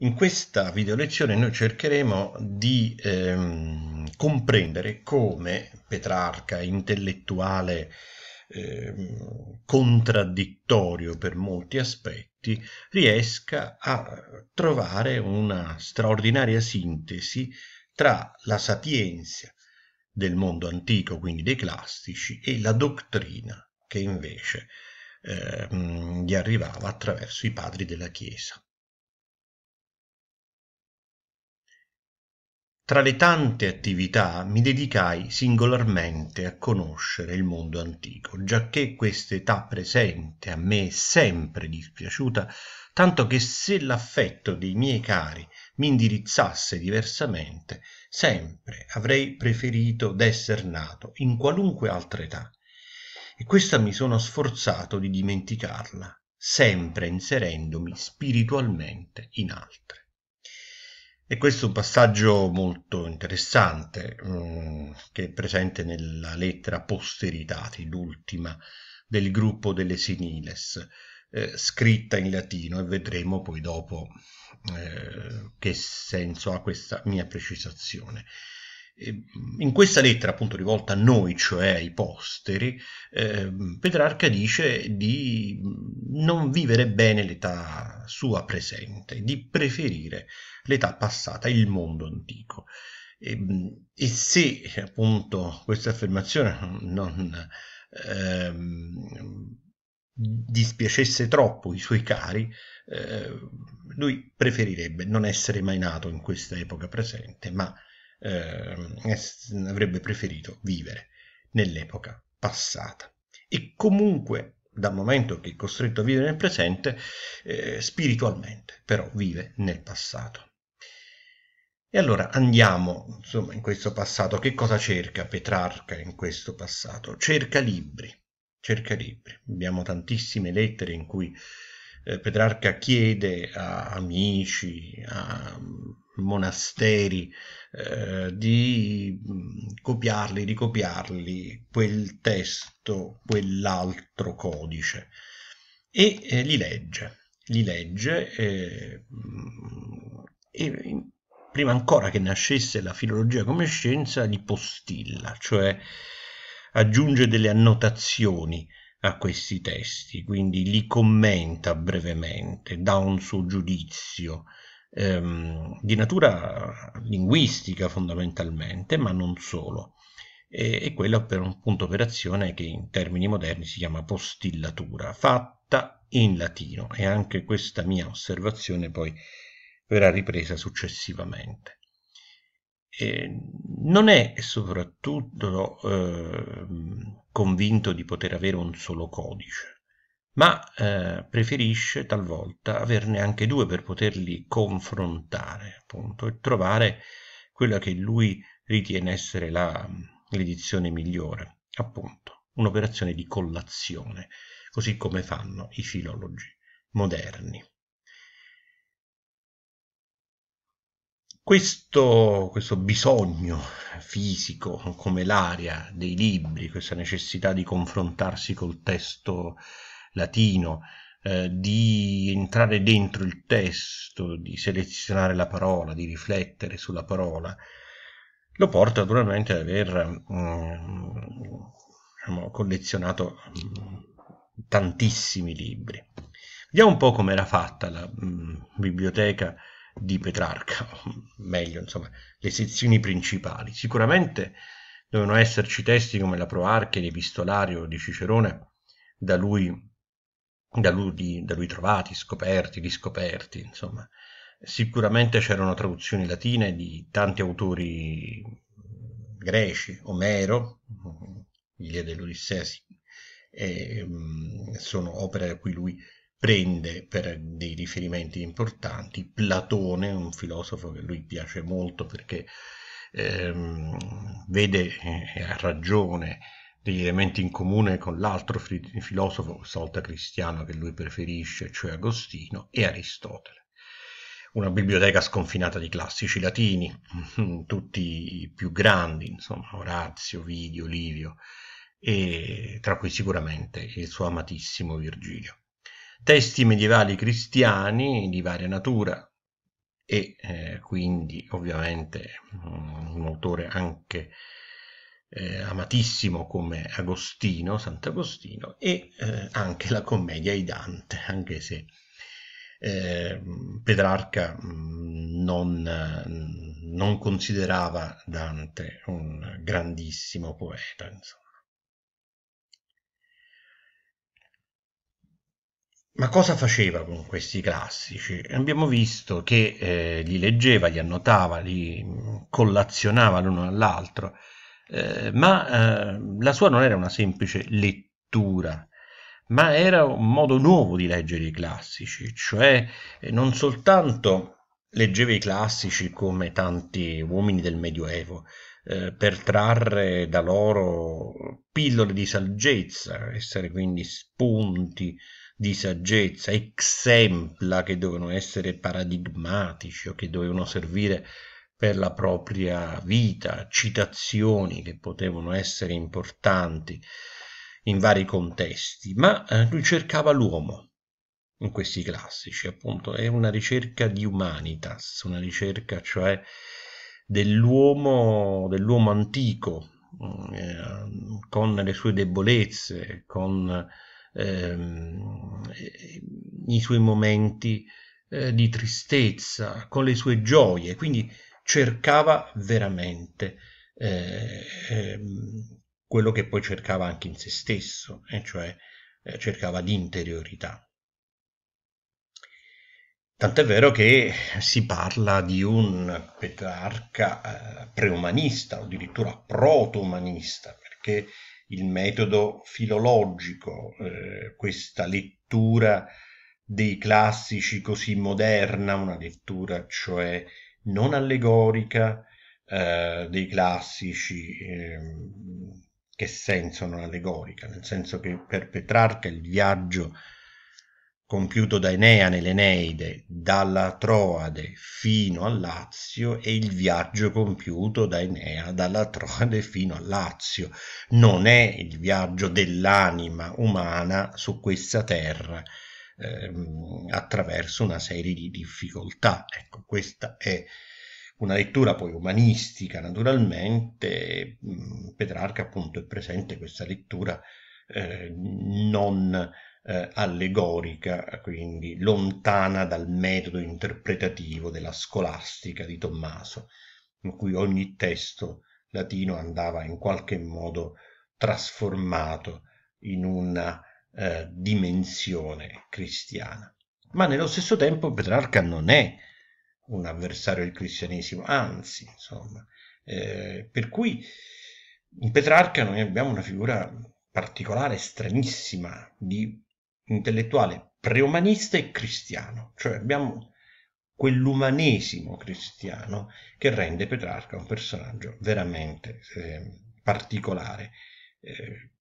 In questa video lezione noi cercheremo di ehm, comprendere come Petrarca, intellettuale ehm, contraddittorio per molti aspetti, riesca a trovare una straordinaria sintesi tra la sapienza del mondo antico, quindi dei classici, e la dottrina che invece ehm, gli arrivava attraverso i padri della Chiesa. Tra le tante attività mi dedicai singolarmente a conoscere il mondo antico, giacché quest'età presente a me è sempre dispiaciuta, tanto che se l'affetto dei miei cari mi indirizzasse diversamente, sempre avrei preferito d'esser nato in qualunque altra età. E questa mi sono sforzato di dimenticarla, sempre inserendomi spiritualmente in altre. E questo è un passaggio molto interessante mh, mm, che è presente nella lettera Posteritati, l'ultima del gruppo delle Siniles, eh, scritta in latino e vedremo poi dopo eh, che senso ha questa mia precisazione. Mm, in questa lettera, appunto rivolta a noi, cioè ai posteri, eh, Petrarca dice di mm, non vivere bene l'età sua presente, di preferire l'età passata, il mondo antico. E, mm, e se appunto questa affermazione non eh, dispiacesse troppo i suoi cari, eh, lui preferirebbe non essere mai nato in questa epoca presente, ma eh, avrebbe preferito vivere nell'epoca passata. E comunque dal momento che è costretto a vivere nel presente, eh, spiritualmente però vive nel passato. E allora andiamo insomma in questo passato, che cosa cerca Petrarca in questo passato? Cerca libri, cerca libri. Abbiamo tantissime lettere in cui eh, Petrarca chiede a amici, a monasteri, eh, di mm, copiarli, ricopiarli quel testo, quell'altro codice e eh, li legge, li legge eh, mm, e prima ancora che nascesse la filologia come scienza li postilla, cioè aggiunge delle annotazioni a questi testi, quindi li commenta brevemente, dà un suo giudizio ehm, di natura linguistica fondamentalmente, ma non solo. E, e quella per un punto operazione che in termini moderni si chiama postillatura, fatta in latino e anche questa mia osservazione poi verrà ripresa successivamente. Ehm, non è soprattutto eh, convinto di poter avere un solo codice, ma eh, preferisce talvolta averne anche due per poterli confrontare appunto, e trovare quella che lui ritiene essere l'edizione migliore, appunto, un'operazione di collazione, così come fanno i filologi moderni. Questo, questo, bisogno fisico, come l'aria dei libri, questa necessità di confrontarsi col testo latino, eh, di entrare dentro il testo, di selezionare la parola, di riflettere sulla parola, lo porta naturalmente ad aver mm, diciamo, collezionato mm, tantissimi libri. Vediamo un po' come era fatta la mm, biblioteca di Petrarca, o meglio, insomma, le sezioni principali. Sicuramente dovevano esserci testi come la Proarche, l'Epistolario di Cicerone, da lui, da lui, da lui trovati, scoperti, riscoperti, insomma. Sicuramente c'erano traduzioni latine di tanti autori greci, Omero, Iliade dell'Odissea, sì, mm, sono opere a cui lui prende per dei riferimenti importanti Platone, un filosofo che lui piace molto perché ehm, vede eh, e ha ragione degli elementi in comune con l'altro filosofo, questa cristiano, che lui preferisce, cioè Agostino, e Aristotele. Una biblioteca sconfinata di classici latini, tutti i più grandi, insomma, Orazio, Vidio, Livio, e tra cui sicuramente il suo amatissimo Virgilio testi medievali cristiani di varia natura e eh, quindi ovviamente mm, un autore anche eh, amatissimo come Agostino, Sant'Agostino, e eh, anche la commedia di Dante, anche se eh, Petrarca mm, non, non, considerava Dante un grandissimo poeta. Insomma. Ma cosa faceva con questi classici? Abbiamo visto che eh, li leggeva, li annotava, li collazionava l'uno all'altro, eh, ma eh, la sua non era una semplice lettura, ma era un modo nuovo di leggere i classici, cioè eh, non soltanto leggeva i classici come tanti uomini del Medioevo, eh, per trarre da loro pillole di saggezza, essere quindi spunti di saggezza, exempla che dovevano essere paradigmatici o che dovevano servire per la propria vita, citazioni che potevano essere importanti in vari contesti, ma eh, lui cercava l'uomo in questi classici, appunto, è una ricerca di humanitas, una ricerca cioè dell'uomo, dell'uomo antico, mm, eh, con le sue debolezze, con ehm, i suoi momenti eh, di tristezza, con le sue gioie, quindi cercava veramente eh, ehm, quello che poi cercava anche in se stesso, e cioè eh, cercava di interiorità. Tant'è vero che si parla di un Petrarca eh, preumanista, o addirittura proto-umanista, perché il metodo filologico, eh, questa lettura dei classici così moderna, una lettura cioè non allegorica eh, dei classici, eh, che senso non allegorica, nel senso che per Petrarca il viaggio compiuto da Enea nell'Eneide, dalla Troade fino a Lazio e il viaggio compiuto da Enea dalla Troade fino a Lazio. Non è il viaggio dell'anima umana su questa terra ehm, attraverso una serie di difficoltà. Ecco, questa è una lettura poi umanistica naturalmente, mm, Petrarca appunto è presente questa lettura eh, non eh, allegorica, quindi lontana dal metodo interpretativo della scolastica di Tommaso, in cui ogni testo latino andava in qualche modo trasformato in una eh, dimensione cristiana. Ma nello stesso tempo Petrarca non è un avversario del cristianesimo, anzi, insomma, eh, per cui in Petrarca noi abbiamo una figura particolare, stranissima, di intellettuale preumanista e cristiano, cioè abbiamo quell'umanesimo cristiano che rende Petrarca un personaggio veramente eh, particolare, eh,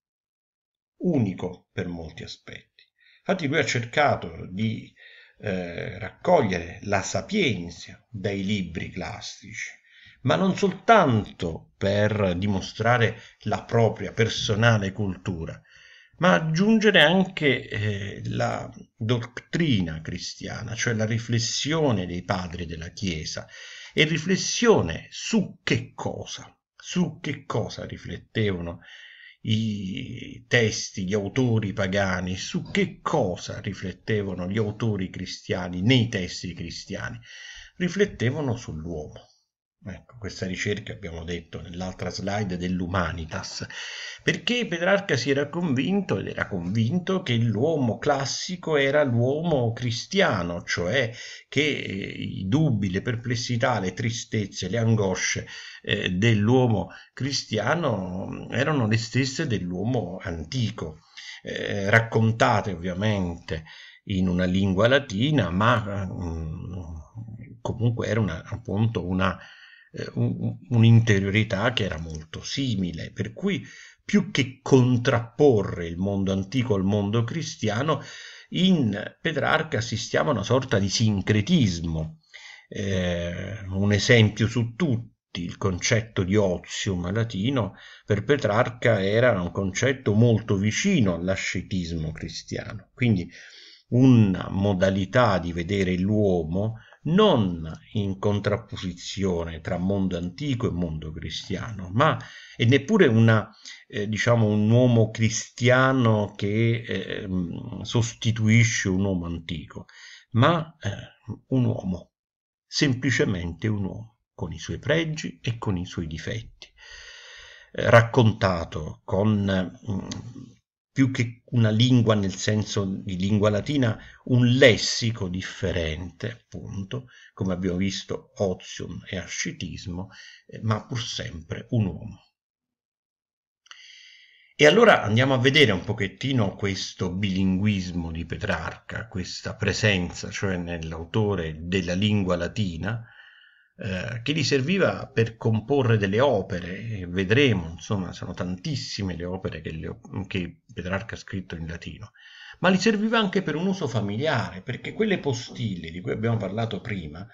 unico per molti aspetti. Infatti lui ha cercato di eh, raccogliere la sapienza dai libri classici, ma non soltanto per dimostrare la propria personale cultura, ma aggiungere anche eh, la dottrina cristiana, cioè la riflessione dei padri della Chiesa e riflessione su che cosa, su che cosa riflettevano i testi, gli autori pagani, su che cosa riflettevano gli autori cristiani nei testi cristiani, riflettevano sull'uomo Ecco, questa ricerca abbiamo detto nell'altra slide dell'Umanitas, perché Petrarca si era convinto ed era convinto che l'uomo classico era l'uomo cristiano, cioè che eh, i dubbi, le perplessità, le tristezze, le angosce eh, dell'uomo cristiano mm, erano le stesse dell'uomo antico, eh, raccontate ovviamente in una lingua latina, ma mh, mm, comunque era una, appunto una eh, un'interiorità che era molto simile, per cui più che contrapporre il mondo antico al mondo cristiano, in Petrarca assistiamo a una sorta di sincretismo. Eh, un esempio su tutti il concetto di ozium latino per Petrarca era un concetto molto vicino all'ascetismo cristiano, quindi una modalità di vedere l'uomo non in contrapposizione tra mondo antico e mondo cristiano, ma è neppure una, eh, diciamo un uomo cristiano che eh, sostituisce un uomo antico, ma eh, un uomo, semplicemente un uomo, con i suoi pregi e con i suoi difetti, eh, raccontato con mm, più che una lingua nel senso di lingua latina, un lessico differente, appunto, come abbiamo visto ozium e ascitismo, eh, ma pur sempre un uomo. E allora andiamo a vedere un pochettino questo bilinguismo di Petrarca, questa presenza, cioè nell'autore della lingua latina, eh, che gli serviva per comporre delle opere, vedremo, insomma, sono tantissime le opere che, le, che Petrarca ha scritto in latino, ma gli serviva anche per un uso familiare, perché quelle postille di cui abbiamo parlato prima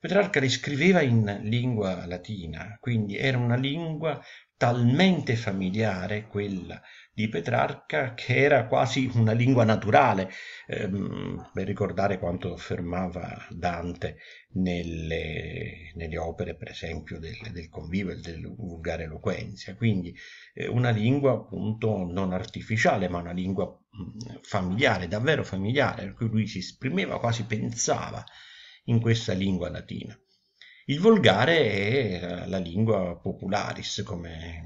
Petrarca le scriveva in lingua latina, quindi era una lingua talmente familiare quella di Petrarca che era quasi una lingua naturale, ehm, per ricordare quanto affermava Dante nelle, nelle opere, per esempio, del, del convivio e del vulgare eloquenzia. Quindi eh, una lingua appunto non artificiale, ma una lingua mm, familiare, davvero familiare, per cui lui si esprimeva, quasi pensava in questa lingua latina. Il volgare è eh, la lingua popularis, come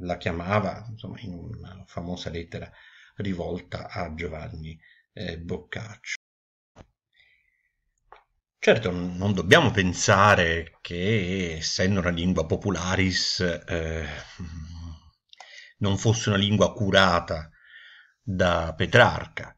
mm, la chiamava insomma, in una famosa lettera rivolta a Giovanni eh, Boccaccio. Certo, non dobbiamo pensare che, essendo una lingua popularis, eh, non fosse una lingua curata da Petrarca.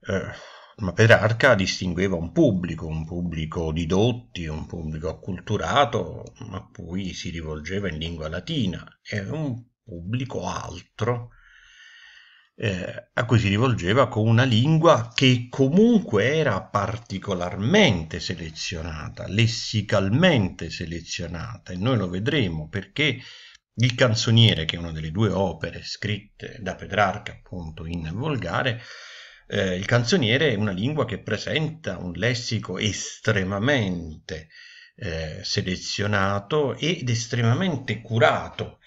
Eh, ma Petrarca distingueva un pubblico, un pubblico di dotti, un pubblico acculturato, a cui si rivolgeva in lingua latina, e un pubblico altro, eh, a cui si rivolgeva con una lingua che comunque era particolarmente selezionata, lessicalmente selezionata, e noi lo vedremo perché il canzoniere, che è una delle due opere scritte da Petrarca appunto in volgare, eh, il canzoniere è una lingua che presenta un lessico estremamente eh, selezionato ed estremamente curato.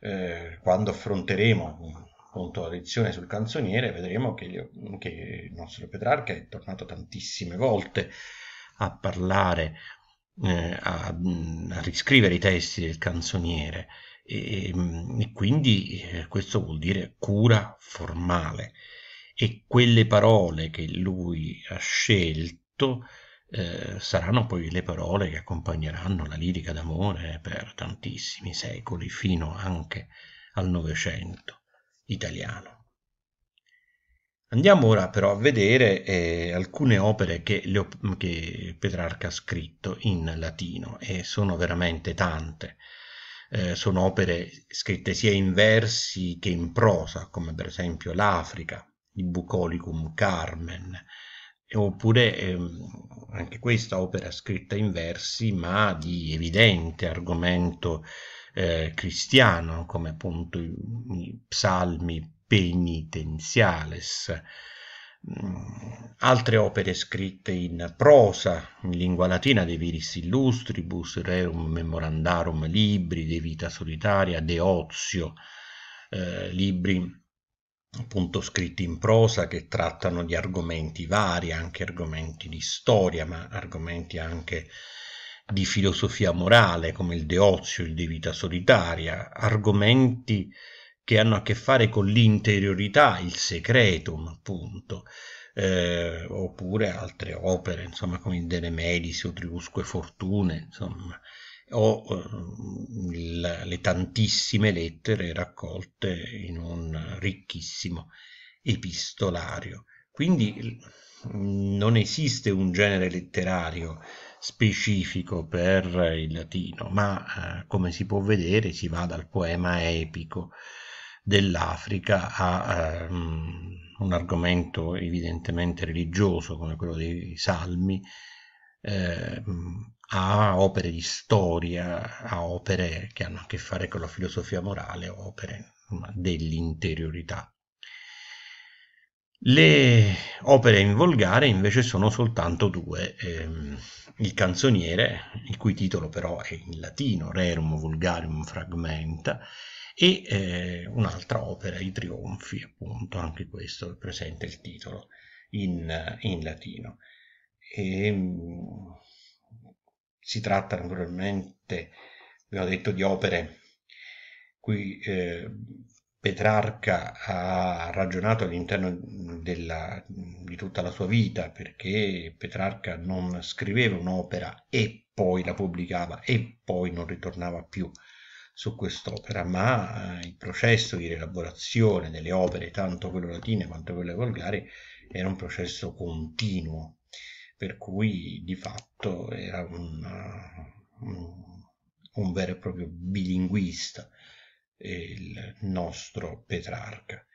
Eh, quando affronteremo appunto la lezione sul canzoniere vedremo che, che il nostro Petrarca è tornato tantissime volte a parlare eh, a, a, riscrivere i testi del canzoniere e, e quindi eh, questo vuol dire cura formale e quelle parole che lui ha scelto eh, saranno poi le parole che accompagneranno la lirica d'amore per tantissimi secoli, fino anche al Novecento italiano. Andiamo ora però a vedere eh, alcune opere che, Leo, che, Petrarca ha scritto in latino e sono veramente tante. Eh, sono opere scritte sia in versi che in prosa, come per esempio l'Africa, di Bucolicum, Carmen, oppure ehm, anche questa opera scritta in versi ma di evidente argomento eh, cristiano come appunto i, i psalmi penitenziales mm, altre opere scritte in prosa, in lingua latina, De Viris Illustribus, Rerum Memorandarum Libri, De Vita Solitaria, De Ozio, eh, libri appunto scritti in prosa che trattano di argomenti vari, anche argomenti di storia, ma argomenti anche di filosofia morale come il De Ozio, il De Vita Solitaria, argomenti che hanno a che fare con l'interiorità, il secretum appunto, eh, oppure altre opere, insomma come il De Remedis o Triusque Fortune, insomma o eh, le tantissime lettere raccolte in un ricchissimo epistolario. Quindi mm, non esiste un genere letterario specifico per il latino, ma eh, come si può vedere si va dal poema epico dell'Africa a eh, un argomento evidentemente religioso come quello dei salmi, eh, a opere di storia, a opere che hanno a che fare con la filosofia morale, opere dell'interiorità. Le opere in volgare invece sono soltanto due, ehm, il canzoniere, il cui titolo però è in latino, Rerum Vulgarium Fragmenta, e eh, un'altra opera, I Trionfi, appunto, anche questo presenta il titolo in, in latino. E, ehm, si tratta naturalmente, abbiamo detto, di opere cui eh, Petrarca ha ragionato all'interno della, di tutta la sua vita, perché Petrarca non scriveva un'opera e poi la pubblicava e poi non ritornava più su quest'opera, ma eh, il processo di rielaborazione delle opere, tanto quelle latine quanto quelle volgari, era un processo continuo, per cui di fatto era un, un, vero e proprio bilinguista il nostro Petrarca.